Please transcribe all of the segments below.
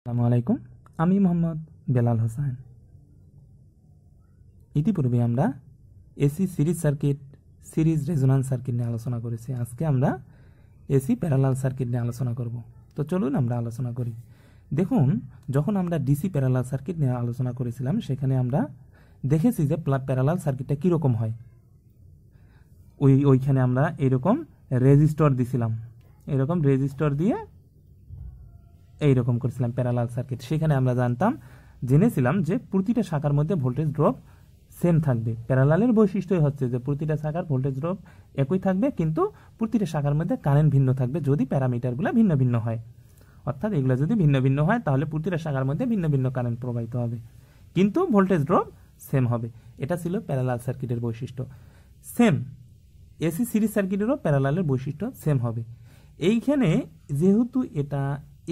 আসসালামু আলাইকুম আমি মোহাম্মদ বেলাল হোসেন ইতিপূর্বে আমরা AC series circuit series resonance circuit নিয়ে আলোচনা করেছি আজকে আমরা এসি প্যারালাল সার্কিট নিয়ে আলোচনা করব তো চলুন আমরা আলোচনা করি দেখুন যখন আমরা ডিসি প্যারালাল সার্কিট নিয়ে আলোচনা করেছিলাম সেখানে আমরা দেখেছি যে প্যারালাল সার্কিটটা কীরকম হয় ওই ওইখানে আমরা এরকম রেজিস্টর দিছিলাম এরকম রেজিস্টর দিয়ে এইরকম করেছিলাম প্যারালাল সার্কিট সেখানে আমরা জানতাম জেনেছিলাম যে প্রতিটা শাখার মধ্যে ভোল্টেজ ড্রপ সেম থাকবে প্যারালালের বৈশিষ্ট্যই হচ্ছে যে প্রতিটা শাখার ভোল্টেজ ড্রপ একই থাকবে কিন্তু প্রতিটা শাখার মধ্যে কারেন্ট ভিন্ন থাকবে যদি প্যারামিটারগুলো ভিন্ন ভিন্ন হয় অর্থাৎ এগুলো যদি ভিন্ন ভিন্ন হয় তাহলে প্রতিটা শাখার মধ্যে ভিন্ন ভিন্ন কারেন্ট প্রবাহিত হবে কিন্তু ভোল্টেজ ড্রপ সেম হবে এটা ছিল প্যারালাল সার্কিটের বৈশিষ্ট্য সেম এসি সিরিজ সার্কিটেরও প্যারালালের বৈশিষ্ট্য সেম হবে এইখানে যেহেতু এটা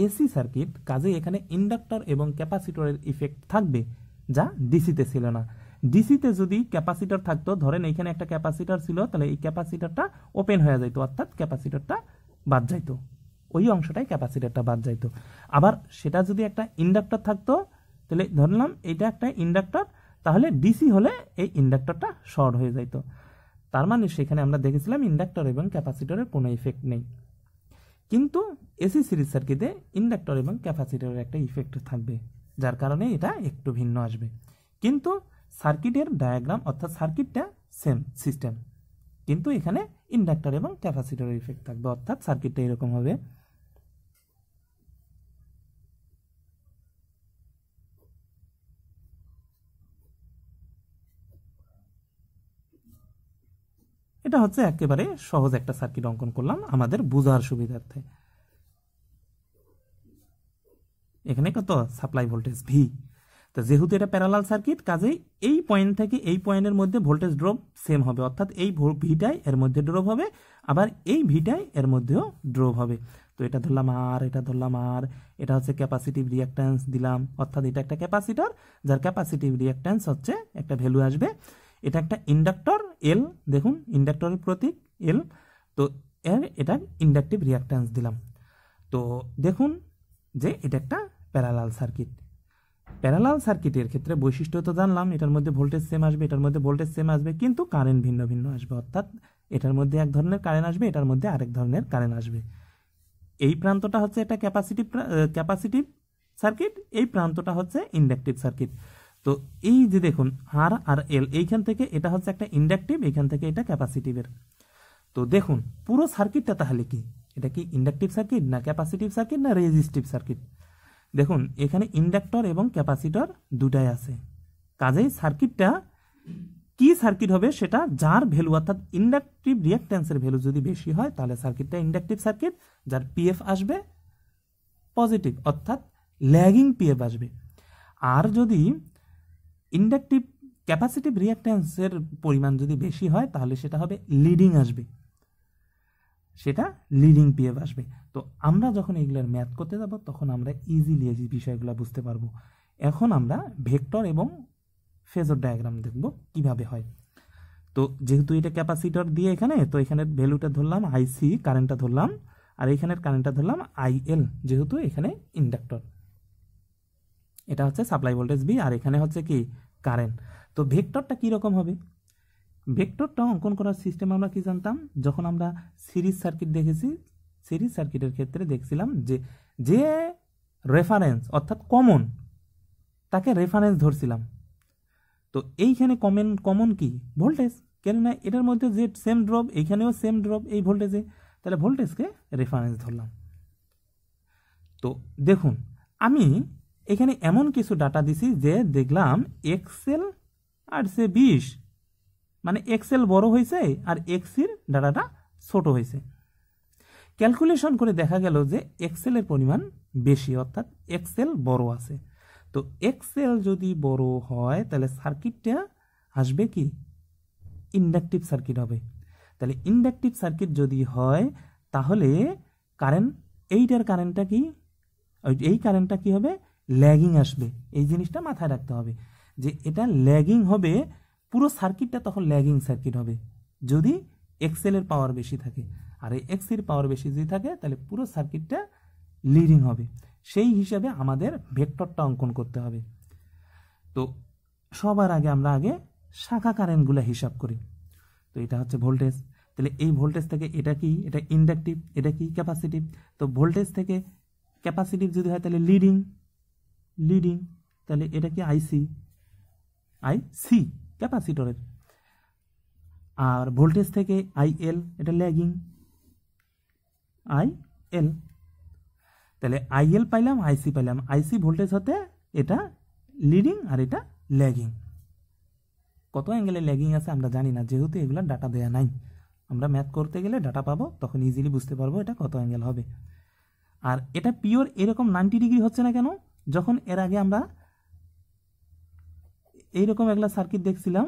এসি সার্কিট কাজে এখানে ইন্ডাক্টর এবং ক্যাপাসিটরের ইফেক্ট থাকবে যা ডিসিতে ছিল না ডিসিতে যদি ক্যাপাসিটর থাকতো ধরেন এখানে একটা ক্যাপাসিটর ছিল তাহলে এই ক্যাপাসিটরটা ওপেন হয়ে যাইতো অর্থাৎ ক্যাপাসিটরটা বাদ যাইতো ওই অংশটাই ক্যাপাসিটরটা বাদ যাইতো আবার সেটা যদি একটা ইন্ডাক্টর থাকতো তাহলে ধরলাম এটা একটা ইন্ডাক্টর তাহলে ডিসি হলে এই ইন্ডাক্টরটা শর্ট হয়ে যাইতো তার মানে সেখানে আমরা দেখেছিলাম ইন্ডাক্টর এবং ক্যাপাসিটরের কোনো ইফেক্ট নেই কিন্তু এসি সিরিজ সার্কিটে ইন্ডাক্টর এবং ক্যাপাসিটরের একটা ইফেক্ট থাকবে যার কারণে এটা একটু ভিন্ন আসবে কিন্তু সার্কিটের ডায়াগ্রাম অর্থাৎ সার্কিটটা সেম সিস্টেম কিন্তু এখানে ইন্ডাক্টর এবং ক্যাপাসিটরের ইফেক্ট থাকবে অর্থাৎ সার্কিটটা এরকম হবে এটা হচ্ছে একেবারে সহজ একটা সার্কিট অঙ্কন করলাম আমাদের বোঝার সুবিধার্থে এখানে কত সাপ্লাই ভোল্টেজ ভি তো যেহেতু এটা প্যারালাল সার্কিট কাজেই এই পয়েন্ট থেকে এই পয়েন্টের মধ্যে ভোল্টেজ ড্রপ সেম হবে অর্থাৎ এই ভিটাই এর মধ্যে ড্রপ হবে আবার এই ভিটাই এর মধ্যেও ড্রপ হবে তো এটা ধরলাম আর এটা ধরলাম আর এটা হচ্ছে ক্যাপাসিটিভ রিয়াক্ট্যান্স দিলাম অর্থাৎ এটা একটা ক্যাপাসিটর যার ক্যাপাসিটিভ রিয়াক্ট্যান্স হচ্ছে একটা ভ্যালু আসবে এটা একটা ইন্ডাক্টর এল দেখুন ইন্ডাক্টরের প্রতীক এল তো এর এটার ইন্ডাকটিভ রিয়াক্ট্যান্স দিলাম তো দেখুন যে এটা একটা প্যারালাল সার্কিট প্যারালাল সার্কিটের ক্ষেত্রে বৈশিষ্ট্য তো জানলাম এটার মধ্যে ভোল্টেজ সেম আসবে এটার মধ্যে ভোল্টেজ সেম আসবে কিন্তু কারেন্ট ভিন্ন ভিন্ন আসবে অর্থাৎ এটার মধ্যে এক ধরনের কারেন্ট আসবে এটার মধ্যে আরেক ধরনের কারেন্ট আসবে এই প্রান্তটা হচ্ছে একটা ক্যাপাসিটিভ ক্যাপাসিটিভ সার্কিট এই প্রান্তটা হচ্ছে ইন্ডাকটিভ সার্কিট তো এই যে দেখুন আর আর এল এইখান থেকে এটা হচ্ছে একটা ইন্ডাকটিভ এখান থেকে এটা ক্যাপাসিটিভের তো দেখুন পুরো সার্কিটটা তাহলে কি এটা কি ইন্ডাকটিভ সার্কিট না ক্যাপাসিটিভ সার্কিট না রেজিস্টিভ সার্কিট দেখুন এখানে ইন্ডাক্টর এবং ক্যাপাসিটর দুটাই আছে কাজেই সার্কিটটা কি সার্কিট হবে সেটা যার ভ্যালু অর্থাৎ ইন্ডাকটিভ রিয়াক্ট্যান্সের ভ্যালু যদি বেশি হয় তাহলে সার্কিটটা ইন্ডাকটিভ সার্কিট যার পিএফ আসবে পজিটিভ অর্থাৎ ল্যাগিং পিএফ আসবে আর যদি ইন্ডাকটিভ ক্যাপাসিটিভ রিয়াক্ট্যান্সের পরিমাণ যদি বেশি হয় তাহলে সেটা হবে লিডিং আসবে সেটা লিডিং পিএফ আসবে তো আমরা যখন এগুলোর ম্যাথ করতে যাব তখন আমরা ইজিলি এই বিষয়গুলো বুঝতে পারবো এখন আমরা ভেক্টর এবং ফেজর ডায়াগ্রাম দেখব কিভাবে হয় তো যেহেতু এটা ক্যাপাসিটর দিয়ে এখানে তো এখানের ভ্যালুটা ধরলাম আইসি কারেন্টটা ধরলাম আর এখানের কারেন্টটা ধরলাম আইএল যেহেতু এখানে ইন্ডাক্টর এটা হচ্ছে সাপ্লাই ভোল্টেজ বি আর এখানে হচ্ছে কি কারেন্ট তো ভেক্টরটা কি রকম হবে ভেক্টরটা অংকন করার সিস্টেম আমরা কি জানতাম যখন আমরা সিরিজ সার্কিট দেখেছি সিরিজ সার্কিটের ক্ষেত্রে দেখছিলাম যে যে রেফারেন্স অর্থাৎ কমনটাকে রেফারেন্স ধরছিলাম তো এইখানে কমন কমন কি ভোল্টেজ কেন এটার মধ্যে যে সেম ড্রপ এখানেও সেম ড্রপ এই ভোল্টেজে তাহলে ভোল্টেজকে রেফারেন্স ধরলাম তো দেখুন আমি এখানে এমন কিছু ডাটা দিছি যে দেখলাম এক্সেল আর সে বিশ মানে এক্সেল বড় হয়েছে আর এক্সির ডাটাটা ছোট হয়েছে ক্যালকুলেশন করে দেখা গেল যে এক্সেলের পরিমাণ বেশি অর্থাৎ এক্সেল বড় আছে তো এক্সেল যদি বড় হয় তাহলে সার্কিটটা আসবে কি ইন্ডাকটিভ সার্কিট হবে তাহলে ইন্ডাকটিভ সার্কিট যদি হয় তাহলে কারেন্ট এইটার কারেন্টটা কি এই কারেন্টটা কি হবে ল্যাগিং আসবে এই জিনিসটা মাথায় রাখতে হবে যে এটা ল্যাগিং হবে পুরো সার্কিটটা তখন ল্যাগিং সার্কিট হবে যদি এক্সেলের পাওয়ার বেশি থাকে আর এই এক্সির পাওয়ার বেশি যদি থাকে তাহলে পুরো সার্কিটটা লিডিং হবে সেই হিসাবে আমাদের ভেক্টরটা অঙ্কন করতে হবে তো সবার আগে আমরা আগে শাখা কারেন্টগুলো হিসাব করি তো এটা হচ্ছে ভোল্টেজ তাহলে এই ভোল্টেজ থেকে এটা কি এটা ইন্ডাকটিভ এটা কি ক্যাপাসিটিভ তো ভোল্টেজ থেকে ক্যাপাসিটিভ যদি হয় তাহলে লিডিং লিডিং তাহলে এটা কি আইসি সি ক্যাপাসিটরের আর ভোল্টেজ থেকে আই এল এটা ল্যাগিং আই এল তাহলে আই এল পাইলাম আইসি পাইলাম আইসি ভোল্টেজ হতে এটা লিডিং আর এটা ল্যাগিং কত অ্যাঙ্গেলে ল্যাগিং আছে আমরা জানি না যেহেতু এগুলো ডাটা দেয়া নাই আমরা ম্যাথ করতে গেলে ডাটা পাবো তখন ইজিলি বুঝতে পারবো এটা কত অ্যাঙ্গেল হবে আর এটা পিওর এরকম নাইনটি ডিগ্রি হচ্ছে না কেন যখন এর আগে আমরা এইরকম একটা সার্কিট দেখছিলাম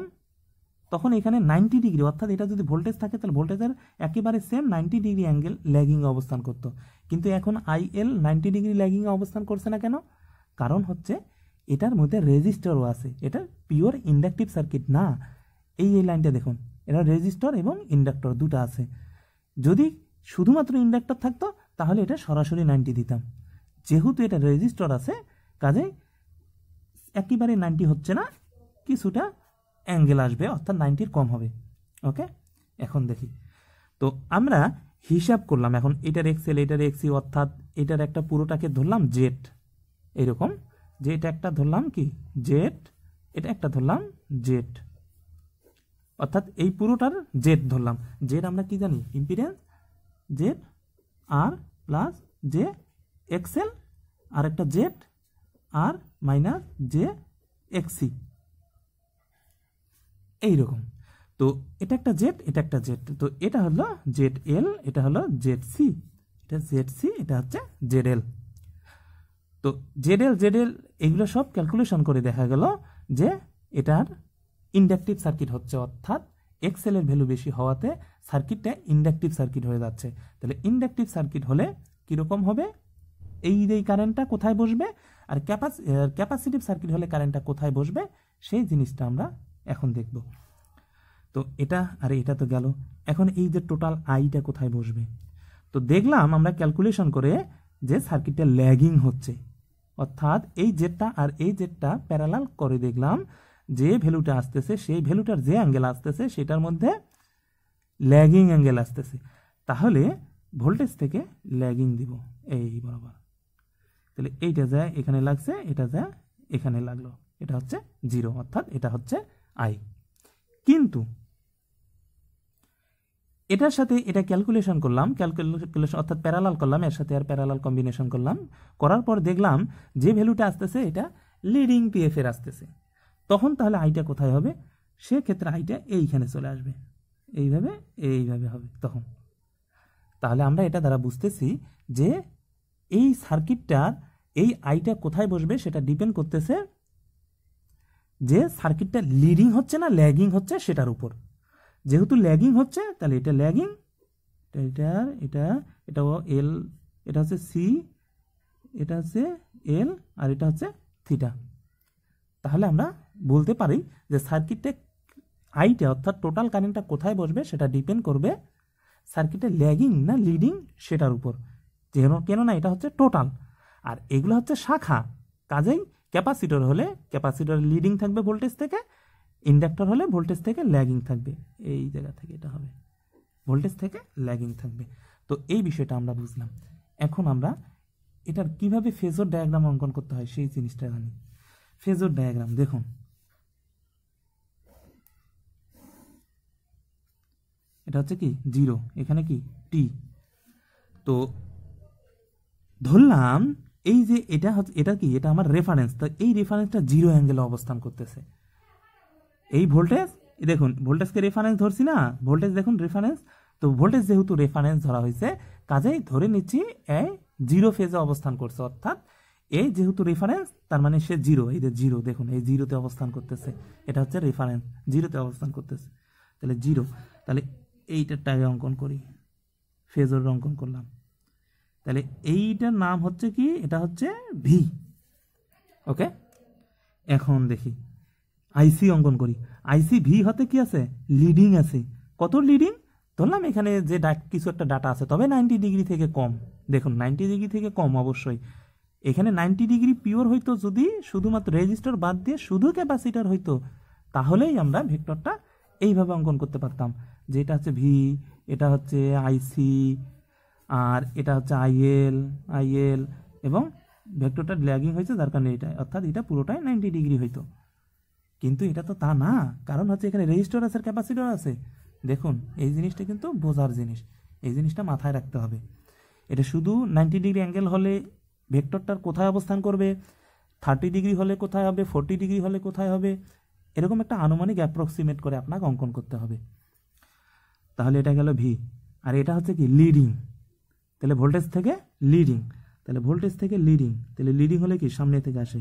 তখন এখানে নাইনটি ডিগ্রি অর্থাৎ এটা যদি ভোল্টেজ থাকে তাহলে ভোল্টেজের একেবারে সেম নাইনটি ডিগ্রি অ্যাঙ্গেল ল্যাগিংয়ে অবস্থান করতো কিন্তু এখন আইএল নাইনটি ডিগ্রি ল্যাগিংয়ে অবস্থান করছে না কেন কারণ হচ্ছে এটার মধ্যে রেজিস্টরও আছে এটা পিওর ইন্ডাকটিভ সার্কিট না এই এই লাইনটা দেখুন এটা রেজিস্টর এবং ইন্ডাক্টর দুটো আছে যদি শুধুমাত্র ইন্ডাক্টর থাকতো তাহলে এটা সরাসরি নাইনটি দিতাম যেহেতু এটা রেজিস্টর আছে কাজে একেবারে নাইনটি হচ্ছে না কিছুটা অ্যাঙ্গেল আসবে অর্থাৎ নাইনটির কম হবে ওকে এখন দেখি তো আমরা হিসাব করলাম এখন এটার এক্সেল এটার এক্সি অর্থাৎ এটার একটা পুরোটাকে ধরলাম জেট এরকম যে এটা একটা ধরলাম কি জেট এটা একটা ধরলাম জেট অর্থাৎ এই পুরোটার জেড ধরলাম জেড আমরা কি জানি impedance Z R plus J X L আর একটা Z R minus J X C এইরকম তো এটা একটা জেড এটা একটা জেড তো এটা হলো জেড এল এটা হলো জেড সি এটা জেড সি এটা হচ্ছে জেড এল তো জেড এল জেড এল এগুলো সব ক্যালকুলেশন করে দেখা গেল যে এটার ইন্ডাকটিভ সার্কিট হচ্ছে অর্থাৎ এক্সেল এর ভ্যালু বেশি হওয়াতে সার্কিটটা ইন্ডাকটিভ সার্কিট হয়ে যাচ্ছে তাহলে ইন্ডাকটিভ সার্কিট হলে কীরকম হবে এই এই কারেন্টটা কোথায় বসবে আর ক্যাপাস ক্যাপাসিটিভ সার্কিট হলে কারেন্টটা কোথায় বসবে সেই জিনিসটা আমরা এখন দেখব তো এটা আর এটা তো গেল এখন এই যে টোটাল আইটা কোথায় বসবে তো দেখলাম আমরা ক্যালকুলেশন করে যে সার্কিটটা ল্যাগিং হচ্ছে অর্থাৎ এই জেটটা আর এই জেটটা প্যারালাল করে দেখলাম যে ভ্যালুটা আসতেছে সেই ভ্যালুটার যে অ্যাঙ্গেল আসতেছে সেটার মধ্যে ল্যাগিং অ্যাঙ্গেল আসতেছে তাহলে ভোল্টেজ থেকে ল্যাগিং দিব এই বরাবর তাহলে এইটা যা এখানে লাগছে এটা যা এখানে লাগলো এটা হচ্ছে জিরো অর্থাৎ এটা হচ্ছে আই কিন্তু এটার সাথে এটা ক্যালকুলেশন করলাম ক্যালকুলেশন অর্থাৎ প্যারালাল করলাম এর সাথে আর প্যারালাল কম্বিনেশন করলাম করার পর দেখলাম যে ভ্যালুটা আসতেছে এটা লিডিং পিএফের আসতেছে তখন তাহলে আইটা কোথায় হবে সেক্ষেত্রে আইটা এইখানে চলে আসবে এইভাবে এইভাবে হবে তখন তাহলে আমরা এটা দ্বারা বুঝতেছি যে এই সার্কিটটার এই আইটা কোথায় বসবে সেটা ডিপেন্ড করতেছে যে সার্কিটটা লিডিং হচ্ছে না ল্যাগিং হচ্ছে সেটার উপর যেহেতু ল্যাগিং হচ্ছে তাহলে এটা ল্যাগিং এটা এটা এটা এল এটা হচ্ছে সি এটা হচ্ছে এল আর এটা হচ্ছে থিটা তাহলে আমরা বলতে পারি যে সার্কিটে আইটা অর্থাৎ টোটাল কারেন্টটা কোথায় বসবে সেটা ডিপেন্ড করবে সার্কিটে ল্যাগিং না লিডিং সেটার উপর কেন কেননা এটা হচ্ছে টোটাল আর এগুলো হচ্ছে শাখা কাজেই ক্যাপাসিটর হলে ক্যাপাসিটর লিডিং থাকবে ভোল্টেজ থেকে ইন্ডাক্টর হলে ভোল্টেজ থেকে ল্যাগিং থাকবে এই জায়গা থেকে এটা হবে ভোল্টেজ থেকে ল্যাগিং থাকবে তো এই বিষয়টা আমরা বুঝলাম এখন আমরা এটার কিভাবে ফেজর ডায়াগ্রাম অঙ্কন করতে হয় সেই জিনিসটা জানি ফেজর ডায়াগ্রাম দেখুন এটা হচ্ছে কি জিরো এখানে কি টি তো ধরলাম এই যে এটা হচ্ছে এটা কি এটা আমার রেফারেন্স তো এই রেফারেন্সটা জিরো অ্যাঙ্গেলে অবস্থান করতেছে এই ভোল্টেজ দেখুন ভোল্টেজকে রেফারেন্স ধরছি না ভোল্টেজ দেখুন রেফারেন্স তো ভোল্টেজ যেহেতু রেফারেন্স ধরা হয়েছে কাজেই ধরে নিচ্ছি এ জিরো ফেজে অবস্থান করছে অর্থাৎ এই যেহেতু রেফারেন্স তার মানে সে জিরো এই যে জিরো দেখুন এই জিরোতে অবস্থান করতেছে এটা হচ্ছে রেফারেন্স জিরোতে অবস্থান করতেছে তাহলে জিরো তাহলে এইটার টাকে অঙ্কন করি ফেজর অঙ্কন করলাম তাহলে এইটার নাম হচ্ছে কি এটা হচ্ছে ভি ওকে এখন দেখি আইসি অঙ্কন করি আইসি ভি হতে কি আছে লিডিং আছে কত লিডিং ধরলাম এখানে যে কিছু একটা ডাটা আছে তবে নাইনটি ডিগ্রি থেকে কম দেখুন নাইনটি ডিগ্রি থেকে কম অবশ্যই এখানে নাইনটি ডিগ্রি পিওর হইতো যদি শুধুমাত্র রেজিস্টার বাদ দিয়ে শুধু ক্যাপাসিটার হইতো তাহলেই আমরা ভেক্টরটা এইভাবে অঙ্কন করতে পারতাম যে এটা হচ্ছে ভি এটা হচ্ছে আইসি আর এটা হচ্ছে আইএল আইএল এবং ভেক্টরটা ল্যাগিং হয়েছে যার কারণে এটা অর্থাৎ এটা পুরোটাই নাইনটি ডিগ্রি হইতো কিন্তু এটা তো তা না কারণ হচ্ছে এখানে রেজিস্টর আছে ক্যাপাসিটার আছে দেখুন এই জিনিসটা কিন্তু বোঝার জিনিস এই জিনিসটা মাথায় রাখতে হবে এটা শুধু নাইনটি ডিগ্রি অ্যাঙ্গেল হলে ভেক্টরটার কোথায় অবস্থান করবে থার্টি ডিগ্রি হলে কোথায় হবে ফোরটি ডিগ্রি হলে কোথায় হবে এরকম একটা আনুমানিক অ্যাপ্রক্সিমেট করে আপনাকে অঙ্কন করতে হবে তাহলে এটা গেল ভি আর এটা হচ্ছে কি লিডিং তাহলে ভোল্টেজ থেকে লিডিং তাহলে ভোল্টেজ থেকে লিডিং তাহলে লিডিং হলে কি সামনে থেকে আসে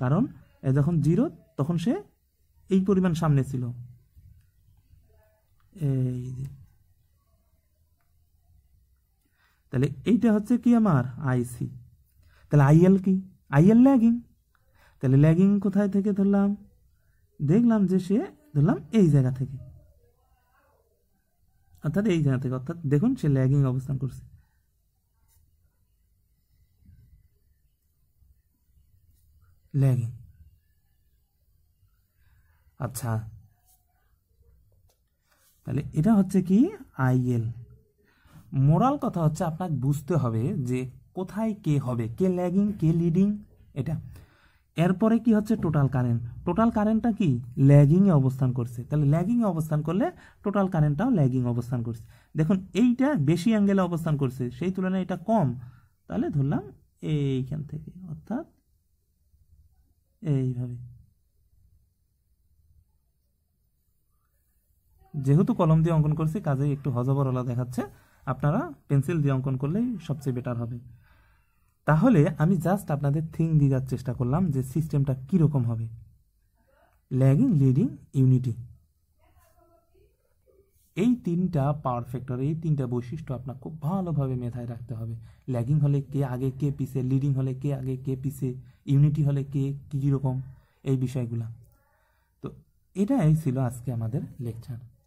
কারণ যখন জিরো তখন সে এই পরিমাণ সামনে ছিল এই যে তাহলে এইটা হচ্ছে কি আমার আইসি তাহলে আইএল কি আইএল ল্যাগিং তাহলে ল্যাগিং কোথায় থেকে ধরলাম দেখলাম যে সে ধরলাম এই জায়গা থেকে অর্থাৎ এই জায়গা থেকে অর্থাৎ দেখুন সে ল্যাগিং অবস্থান করছে ল্যাগিং আচ্ছা তাহলে এটা হচ্ছে কি আইএল মোরাল কথা হচ্ছে আপনাকে বুঝতে হবে যে কোথায় কে হবে কে ল্যাগিং কে লিডিং এটা এরপরে কি হচ্ছে টোটাল কারেন্ট টোটাল কারেন্টটা কি ল্যাগিংয়ে অবস্থান করছে তাহলে ল্যাগিংয়ে অবস্থান করলে টোটাল কারেন্টটাও ল্যাগিং অবস্থান করছে দেখুন এইটা বেশি অ্যাঙ্গেলে অবস্থান করছে সেই তুলনায় এটা কম তাহলে ধরলাম এইখান থেকে অর্থাৎ এইভাবে যেহেতু কলম দিয়ে অঙ্কন করছি কাজেই একটু হজবরলা দেখাচ্ছে আপনারা পেন্সিল দিয়ে অঙ্কন করলেই সবচেয়ে বেটার হবে তাহলে আমি জাস্ট আপনাদের থিং দিয়ে যাওয়ার চেষ্টা করলাম যে সিস্টেমটা কীরকম হবে ল্যাগিং লিডিং ইউনিটি এই তিনটা পাওয়ার ফ্যাক্টর এই তিনটা বৈশিষ্ট্য আপনার খুব ভালোভাবে মেধায় রাখতে হবে ল্যাগিং হলে কে আগে কে পিছে লিডিং হলে কে আগে কে পিছে ইউনিটি হলে কে কী রকম এই বিষয়গুলো তো এটাই ছিল আজকে আমাদের লেকচার